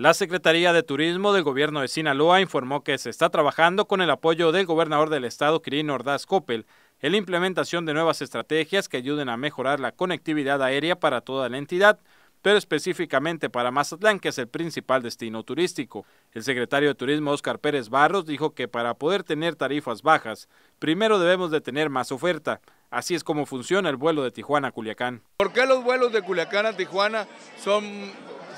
La Secretaría de Turismo del Gobierno de Sinaloa informó que se está trabajando con el apoyo del gobernador del estado, Quirino Ordaz Coppel, en la implementación de nuevas estrategias que ayuden a mejorar la conectividad aérea para toda la entidad, pero específicamente para Mazatlán, que es el principal destino turístico. El secretario de Turismo Óscar Pérez Barros dijo que para poder tener tarifas bajas, primero debemos de tener más oferta. Así es como funciona el vuelo de Tijuana a Culiacán. ¿Por qué los vuelos de Culiacán a Tijuana son,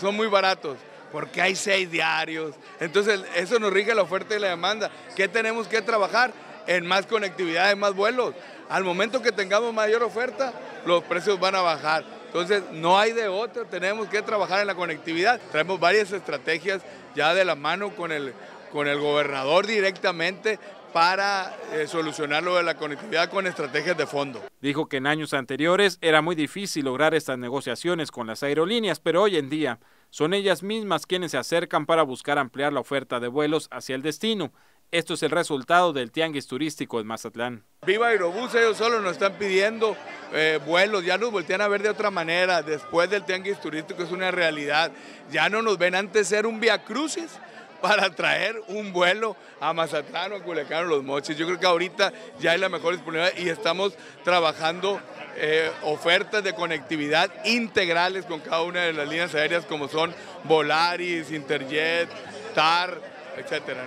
son muy baratos? porque hay seis diarios. Entonces, eso nos rige la oferta y la demanda. ¿Qué tenemos que trabajar? En más conectividad, en más vuelos. Al momento que tengamos mayor oferta, los precios van a bajar. Entonces, no hay de otro, tenemos que trabajar en la conectividad. Traemos varias estrategias ya de la mano con el, con el gobernador directamente para eh, solucionar lo de la conectividad con estrategias de fondo. Dijo que en años anteriores era muy difícil lograr estas negociaciones con las aerolíneas, pero hoy en día son ellas mismas quienes se acercan para buscar ampliar la oferta de vuelos hacia el destino. Esto es el resultado del tianguis turístico en Mazatlán. Viva Aerobús, ellos solo nos están pidiendo eh, vuelos, ya nos voltean a ver de otra manera. Después del tianguis turístico es una realidad. Ya no nos ven antes ser un via crucis, para traer un vuelo a Mazatlán o a Culiacán o Los Moches. Yo creo que ahorita ya hay la mejor disponibilidad y estamos trabajando eh, ofertas de conectividad integrales con cada una de las líneas aéreas como son Volaris, Interjet, TAR, etcétera,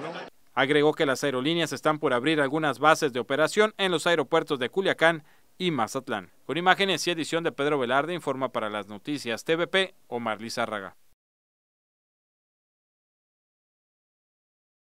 Agregó que las aerolíneas están por abrir algunas bases de operación en los aeropuertos de Culiacán y Mazatlán. Con imágenes y edición de Pedro Velarde, informa para las noticias TVP Omar Lizárraga.